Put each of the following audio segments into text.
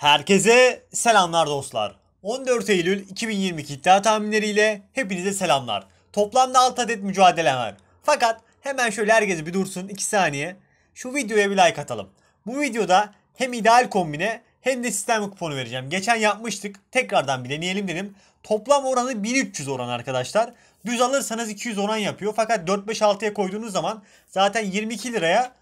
Herkese selamlar dostlar. 14 Eylül 2022 iddia tahminleriyle hepinize selamlar. Toplamda 6 adet mücadele var. Fakat hemen şöyle herkes bir dursun 2 saniye. Şu videoya bir like atalım. Bu videoda hem ideal kombine hem de sistem kuponu vereceğim. Geçen yapmıştık. Tekrardan bir deneyelim dedim. Toplam oranı 1300 oran arkadaşlar. Düz alırsanız 200 oran yapıyor. Fakat 4-5-6'ya koyduğunuz zaman zaten 22 liraya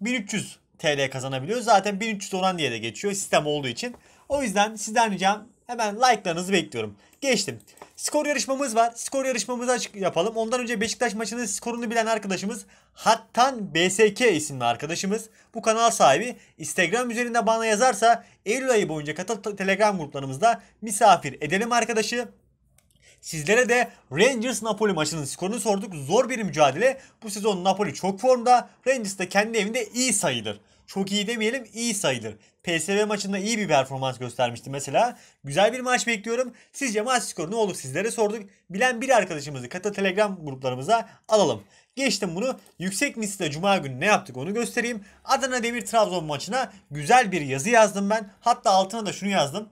1300 TL kazanabiliyor. Zaten 1300 oran diye de geçiyor sistem olduğu için. O yüzden sizden ricam hemen like'larınızı bekliyorum. Geçtim. Skor yarışmamız var. Skor yarışmamızı açık yapalım. Ondan önce Beşiktaş maçının skorunu bilen arkadaşımız Hattan BSK isimli arkadaşımız. Bu kanal sahibi Instagram üzerinde bana yazarsa Eylül ayı boyunca katıl Telegram gruplarımızda misafir edelim arkadaşı. Sizlere de Rangers Napoli maçının skorunu sorduk. Zor bir mücadele. Bu sezon Napoli çok formda. Rangers de kendi evinde iyi sayılır. Çok iyi demeyelim iyi sayılır. PSV maçında iyi bir performans göstermişti mesela. Güzel bir maç bekliyorum. Sizce maç skoru ne olur sizlere sorduk. Bilen bir arkadaşımızı katı telegram gruplarımıza alalım. Geçtim bunu. Yüksek Misli'de Cuma günü ne yaptık onu göstereyim. Adana Demir Trabzon maçına güzel bir yazı yazdım ben. Hatta altına da şunu yazdım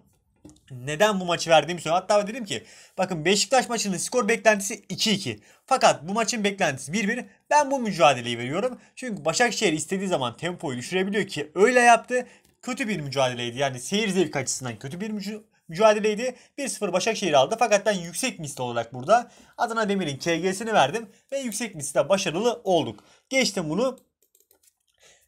neden bu maçı verdiğimi söyledim. Hatta dedim ki bakın Beşiktaş maçının skor beklentisi 2-2. Fakat bu maçın beklentisi 1-1. Ben bu mücadeleyi veriyorum. Çünkü Başakşehir istediği zaman tempoyu düşürebiliyor ki öyle yaptı. Kötü bir mücadeleydi. Yani seyir zevk açısından kötü bir mücadele mücadeleydi. 1-0 Başakşehir aldı. Fakat ben yüksek misli olarak burada Adana Demir'in KG'sini verdim ve yüksek misli de başarılı olduk. Geçtim bunu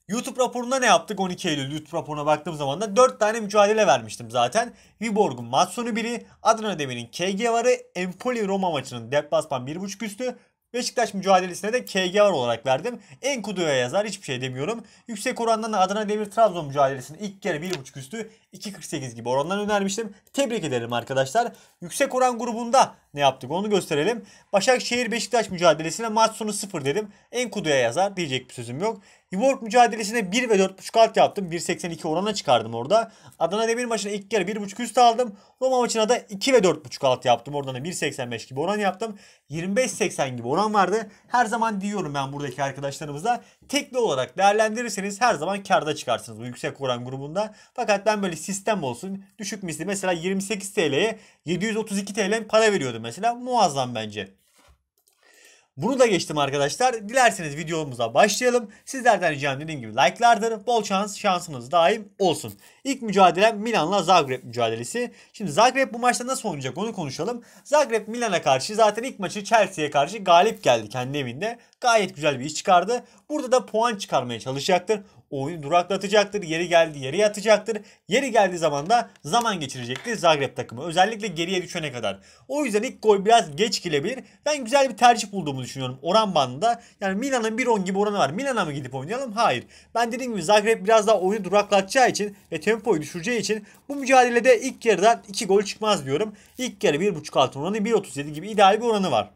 YouTube raporunda ne yaptık 12 Eylül YouTube raporuna baktığım zaman da 4 tane mücadele vermiştim zaten. Viborg'un Matsunu biri, Adana Demir'in KG varı, Empoli Roma maçının deplasman 1.5 üstü, Beşiktaş mücadelesine de KG var olarak verdim. En kuduya yazar hiçbir şey demiyorum. Yüksek orandan Adana Demir Trabzon mücadelesini ilk kere 1.5 üstü 2.48 gibi orandan önermiştim. Tebrik ederim arkadaşlar. Yüksek oran grubunda ne yaptık onu gösterelim. Başakşehir Beşiktaş mücadelesine maç sonu 0 dedim. kuduya yazar diyecek bir sözüm yok. York mücadelesine 1 ve 4.5 alt yaptım. 1.82 oranına çıkardım orada. Adana Demir maçına ilk kere 1.5 üst aldım. Roma maçına da 2 ve 4.5 alt yaptım. Oradan da 1.85 gibi oran yaptım. 25.80 gibi oran vardı. Her zaman diyorum ben buradaki arkadaşlarımıza. Tekli olarak değerlendirirseniz her zaman karda çıkarsınız bu yüksek oran grubunda. Fakat ben böyle sistem olsun. Düşük misli mesela 28 TL'ye 732 TL para veriyordum mesela. Muazzam bence. Bunu da geçtim arkadaşlar. Dilerseniz videomuza başlayalım. Sizlerden ricam dediğim gibi like'lardır. Bol şans şansınız daim olsun. İlk mücadelem Milan'la Zagreb mücadelesi. Şimdi Zagreb bu maçta nasıl oynayacak onu konuşalım. Zagreb Milan'a karşı zaten ilk maçı Chelsea'ye karşı galip geldi kendi evinde. Gayet güzel bir iş çıkardı. Burada da puan çıkarmaya çalışacaktır. O oyunu duraklatacaktır. Yeri geldi yere yatacaktır. Yeri geldiği zaman da zaman geçirecektir Zagreb takımı. Özellikle geriye düşene kadar. O yüzden ilk gol biraz geç gelebilir. Ben güzel bir tercih bulduğumu düşünüyorum oran bandında. Yani Milan'ın 1-10 gibi oranı var. Milan'a mı gidip oynayalım? Hayır. Ben dediğim gibi Zagreb biraz daha oyunu duraklatacağı için ve tempoyu düşüreceği için bu mücadelede ilk yarıdan 2 gol çıkmaz diyorum. İlk yarı 1.5 altın oranı 1.37 gibi ideal bir oranı var.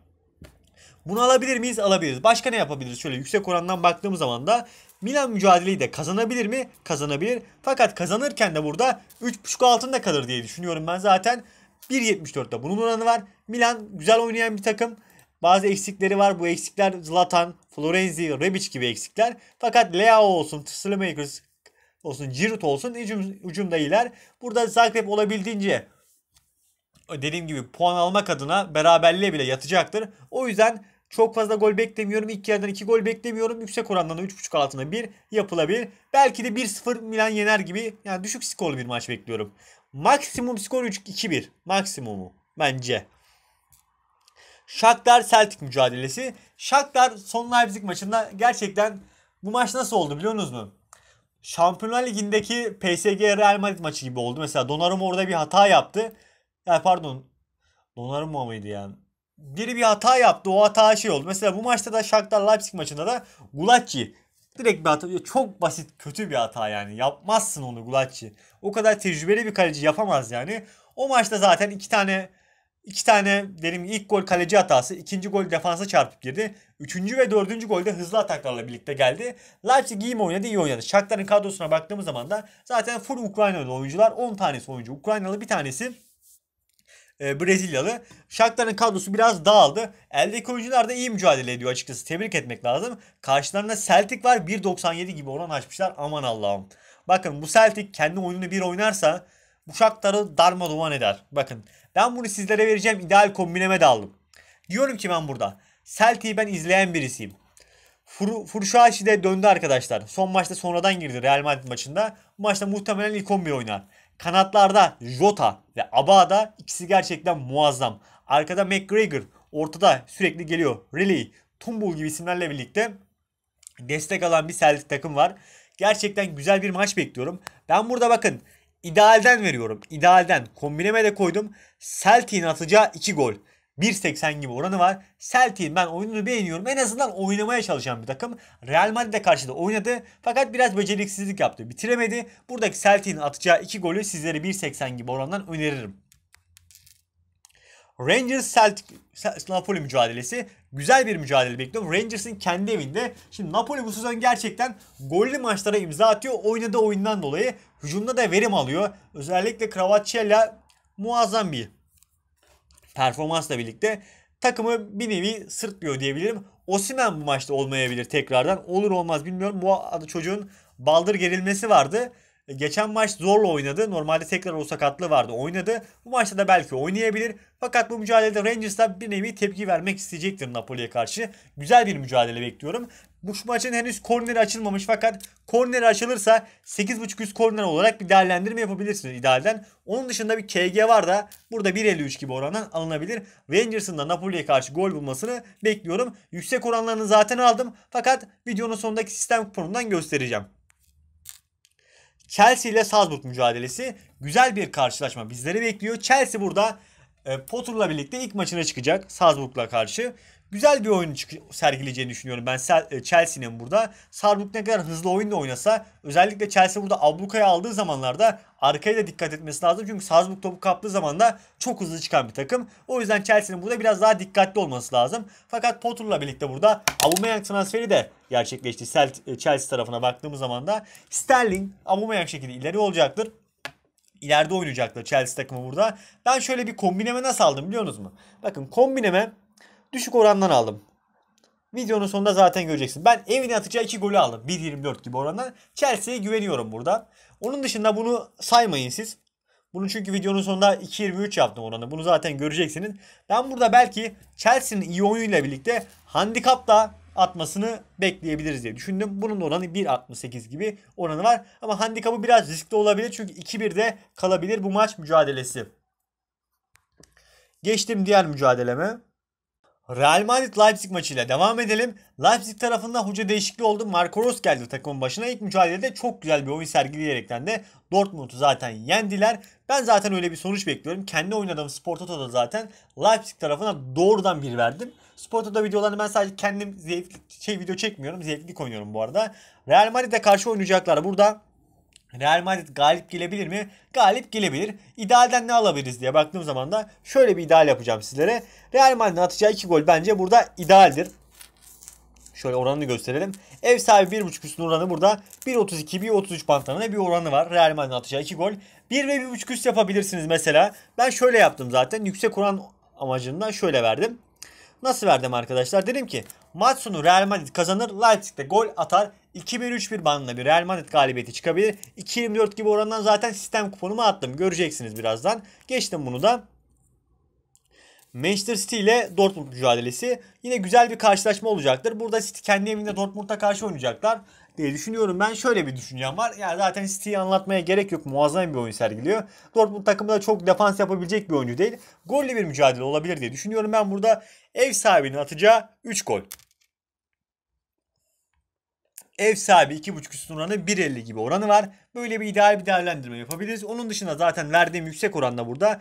Bunu alabilir miyiz? Alabiliriz. Başka ne yapabiliriz? Şöyle yüksek orandan baktığımız zaman da Milan mücadeleyi de kazanabilir mi? Kazanabilir. Fakat kazanırken de burada 3.5 altında kalır diye düşünüyorum ben zaten. 1.74'te bunun oranı var. Milan güzel oynayan bir takım. Bazı eksikleri var. Bu eksikler Zlatan, Florenzi, Rebic gibi eksikler. Fakat Leao olsun, Slimakers olsun, Giroud olsun ucum hücumda iyiler. Burada Zagreb olabildiğince dediğim gibi puan almak adına beraberliğe bile yatacaktır. O yüzden çok fazla gol beklemiyorum. İlk yerden 2 gol beklemiyorum. Yüksek orandan da 3.5 altına 1 yapılabilir. Belki de 1-0 Milan yener gibi. Yani düşük skorlu bir maç bekliyorum. Maksimum skor 3-2-1. Maksimumu bence. Shakhtar Celtic mücadelesi. Shakhtar son Leipzig maçında gerçekten bu maç nasıl oldu biliyor musunuz mu? Şampiyonlar Ligi'ndeki PSG Real Madrid maçı gibi oldu. Mesela Donnarumma orada bir hata yaptı. Ya yani pardon. Donnarumma mıydı yani? biri bir hata yaptı. O hata şey oldu. Mesela bu maçta da Shakhtar Leipzig maçında da Gulacci direkt bir hata. Çok basit kötü bir hata yani. Yapmazsın onu Gulacci. O kadar tecrübeli bir kaleci yapamaz yani. O maçta zaten iki tane iki tane dedim ilk gol kaleci hatası. ikinci gol defansa çarpıp girdi. Üçüncü ve dördüncü golde hızlı ataklarla birlikte geldi. Leipzig iyi mi oynadı? iyi oynadı. Shakhtar'ın kadrosuna baktığımız zaman da zaten full Ukraynalı oyuncular. 10 tanesi oyuncu Ukraynalı bir tanesi e, Brezilyalı. Shakhtar'ın kadrosu biraz dağıldı. Eldeki oyuncular da iyi mücadele ediyor açıkçası. Tebrik etmek lazım. Karşılarında Celtic var. 1.97 gibi oran açmışlar. Aman Allah'ım. Bakın bu Celtic kendi oyununu bir oynarsa bu Shakhtar'ı darma duman eder. Bakın ben bunu sizlere vereceğim. ideal kombineme de aldım. Diyorum ki ben burada. Celtic'i ben izleyen birisiyim. Fur Furşaşi de döndü arkadaşlar. Son maçta sonradan girdi Real Madrid maçında. Bu maçta muhtemelen ilk 11 oynar. Kanatlarda Jota ve Abada ikisi gerçekten muazzam. Arkada McGregor ortada sürekli geliyor. Riley, Tumbul gibi isimlerle birlikte destek alan bir Celtic takım var. Gerçekten güzel bir maç bekliyorum. Ben burada bakın idealden veriyorum. İdealden kombineme de koydum. Celtic'in atacağı 2 gol. 1.80 gibi oranı var. Celtic'in ben oyununu beğeniyorum. En azından oynamaya çalışan bir takım. Real Madrid'e karşı da oynadı. Fakat biraz beceriksizlik yaptı. Bitiremedi. Buradaki Celtic'in atacağı 2 golü sizlere 1.80 gibi orandan öneririm. Rangers Celtic Napoli mücadelesi güzel bir mücadele bekliyorum. Rangers'ın kendi evinde. Şimdi Napoli bu sezon gerçekten gollü maçlara imza atıyor. Oynadığı oyundan dolayı hücumda da verim alıyor. Özellikle Kravatskhela muazzam bir performansla birlikte takımı bir nevi sırtlıyor diyebilirim. Osimen bu maçta olmayabilir tekrardan. Olur olmaz bilmiyorum. Bu adı çocuğun baldır gerilmesi vardı. Geçen maç zorla oynadı. Normalde tekrar o sakatlığı vardı. Oynadı. Bu maçta da belki oynayabilir. Fakat bu mücadelede Rangers'ta bir nevi tepki vermek isteyecektir Napoli'ye karşı. Güzel bir mücadele bekliyorum. Bu maçın henüz korneri açılmamış fakat korneri açılırsa 8.500 üst korner olarak bir değerlendirme yapabilirsiniz idealden. Onun dışında bir KG var da burada 1.53 gibi oranla alınabilir. Rangers'ın da Napoli'ye karşı gol bulmasını bekliyorum. Yüksek oranlarını zaten aldım fakat videonun sonundaki sistem kuponundan göstereceğim. Chelsea ile Salzburg mücadelesi güzel bir karşılaşma bizleri bekliyor. Chelsea burada e, Potter'la birlikte ilk maçına çıkacak Salzburg'la karşı güzel bir oyun sergileyeceğini düşünüyorum ben e, Chelsea'nin burada. Sarbruk ne kadar hızlı oyunla oynasa özellikle Chelsea burada ablukaya aldığı zamanlarda arkaya da dikkat etmesi lazım. Çünkü Salzburg topu kaptığı zaman da çok hızlı çıkan bir takım. O yüzden Chelsea'nin burada biraz daha dikkatli olması lazım. Fakat Potter'la birlikte burada Aubameyang transferi de gerçekleşti. E, Chelsea tarafına baktığımız zaman da Sterling Aubameyang şekilde ileri olacaktır İleride oynayacaklar Chelsea takımı burada. Ben şöyle bir kombineme nasıl aldım biliyor musunuz mu? Bakın kombineme Düşük orandan aldım. Videonun sonunda zaten göreceksin. Ben evine atacağı 2 golü aldım. 1.24 gibi orandan. Chelsea'ye güveniyorum burada. Onun dışında bunu saymayın siz. Bunu çünkü videonun sonunda 2.23 yaptım oranı. Bunu zaten göreceksiniz. Ben burada belki Chelsea'nin iyi oyunuyla birlikte da atmasını bekleyebiliriz diye düşündüm. Bunun oranı 1.68 gibi oranı var. Ama handikapı biraz riskli olabilir. Çünkü 2-1'de kalabilir bu maç mücadelesi. Geçtim diğer mücadeleme. Real Madrid Leipzig maçıyla devam edelim. Leipzig tarafında hoca değişikliği oldu. Marco Rose geldi takımın başına. İlk mücadelede çok güzel bir oyun sergileyerekten de Dortmund'u zaten yendiler. Ben zaten öyle bir sonuç bekliyorum. Kendi oynadığım Sport Toto'da zaten Leipzig tarafına doğrudan bir verdim. Sportoto videolarını ben sadece kendim zevkli şey video çekmiyorum. Zevkli oynuyorum bu arada. Real Madrid'e karşı oynayacaklar. Burada Real Madrid galip gelebilir mi? Galip gelebilir. İdealden ne alabiliriz diye baktığım zaman da şöyle bir ideal yapacağım sizlere. Real Madrid'in atacağı 2 gol bence burada idealdir. Şöyle oranını gösterelim. Ev sahibi 1.5 üstün oranı burada. 1.32, 1.33 bantlarında bir oranı var. Real Madrid'in atacağı 2 gol. 1 ve 1.5 üst yapabilirsiniz mesela. Ben şöyle yaptım zaten. Yüksek oran amacından şöyle verdim. Nasıl verdim arkadaşlar? Dedim ki maç sonu Real Madrid kazanır. Leipzig'de gol atar. 2003-1 bandında bir Real Madrid galibiyeti çıkabilir. 2.24 gibi orandan zaten sistem kuponumu attım. Göreceksiniz birazdan. Geçtim bunu da. Manchester City ile Dortmund mücadelesi. Yine güzel bir karşılaşma olacaktır. Burada City kendi evinde Dortmund'a karşı oynayacaklar diye düşünüyorum. Ben şöyle bir düşüncem var. Yani zaten City'yi anlatmaya gerek yok. Muazzam bir oyun sergiliyor. Dortmund takımı da çok defans yapabilecek bir oyuncu değil. Golli bir mücadele olabilir diye düşünüyorum. Ben burada ev sahibinin atacağı 3 gol. Ev sahibi 2.5 üstün oranı 1.50 gibi oranı var. Böyle bir ideal bir değerlendirme yapabiliriz. Onun dışında zaten verdiğim yüksek oranla burada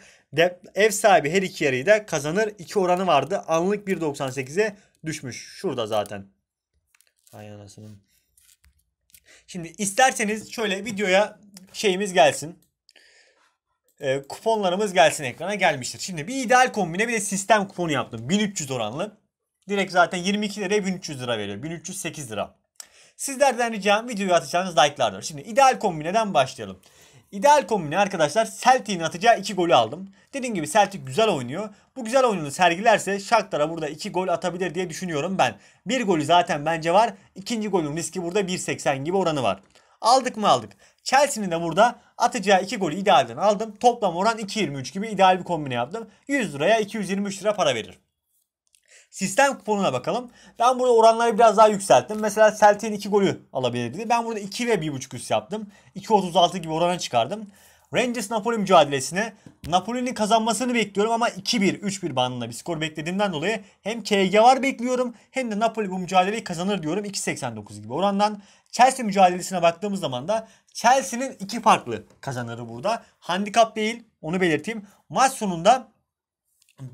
ev sahibi her iki yarıyı da kazanır. 2 oranı vardı. Anlık 1.98'e düşmüş. Şurada zaten. Ay anasının. Şimdi isterseniz şöyle videoya şeyimiz gelsin. E, kuponlarımız gelsin ekrana gelmiştir. Şimdi bir ideal kombine bir de sistem kuponu yaptım. 1300 oranlı. Direkt zaten 22 liraya 1300 lira veriyor. 1308 lira. Sizlerden ricam videoyu atacağınız like'lardır. Şimdi ideal kombineden başlayalım. İdeal kombine arkadaşlar Celtic'in atacağı 2 golü aldım. Dediğim gibi Celtic güzel oynuyor. Bu güzel oyununu sergilerse Shakhtar'a burada 2 gol atabilir diye düşünüyorum ben. Bir golü zaten bence var. İkinci golün riski burada 1.80 gibi oranı var. Aldık mı aldık. Chelsea'nin de burada atacağı 2 golü idealden aldım. Toplam oran 2.23 gibi ideal bir kombine yaptım. 100 liraya 223 lira para verir. Sistem kuponuna bakalım. Ben burada oranları biraz daha yükselttim. Mesela Celtic'in 2 golü alabilirdi. Ben burada 2 ve 1.5 üst yaptım. 2.36 gibi orana çıkardım. Rangers Napoli mücadelesine Napoli'nin kazanmasını bekliyorum ama 2-1, 3-1 bandında bir skor beklediğimden dolayı hem KG var bekliyorum hem de Napoli bu mücadeleyi kazanır diyorum 2.89 gibi orandan. Chelsea mücadelesine baktığımız zaman da Chelsea'nin iki farklı kazanırı burada. Handikap değil onu belirteyim. Maç sonunda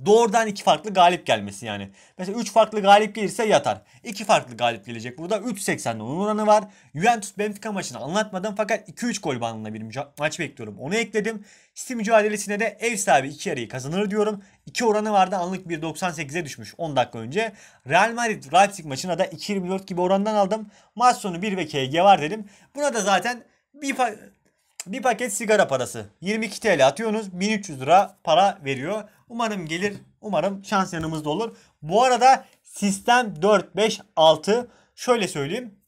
doğrudan iki farklı galip gelmesi yani. Mesela 3 farklı galip gelirse yatar. 2 farklı galip gelecek burada. 3.80'de onun oranı var. Juventus Benfica maçını anlatmadım fakat 2-3 gol bandında bir maç bekliyorum. Onu ekledim. City mücadelesine de ev sahibi 2 yarıyı kazanır diyorum. 2 oranı vardı anlık 1.98'e düşmüş 10 dakika önce. Real Madrid Leipzig maçına da 2.24 gibi orandan aldım. Maç sonu 1 ve KG var dedim. Buna da zaten bir bir paket sigara parası. 22 TL atıyorsunuz. 1300 lira para veriyor. Umarım gelir. Umarım şans yanımızda olur. Bu arada sistem 4, 5, 6 şöyle söyleyeyim.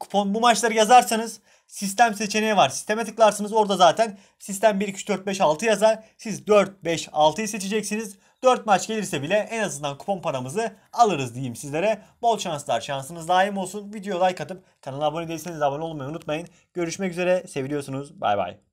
Kupon bu maçları yazarsanız sistem seçeneği var. Sisteme tıklarsınız. Orada zaten sistem 1, 2, 3, 4, 5, 6 yazar. Siz 4, 5, 6'yı seçeceksiniz. 4 maç gelirse bile en azından kupon paramızı alırız diyeyim sizlere. Bol şanslar. Şansınız daim olsun. Videoya like atıp kanala abone değilseniz abone olmayı unutmayın. Görüşmek üzere. Seviyorsunuz. Bay bay.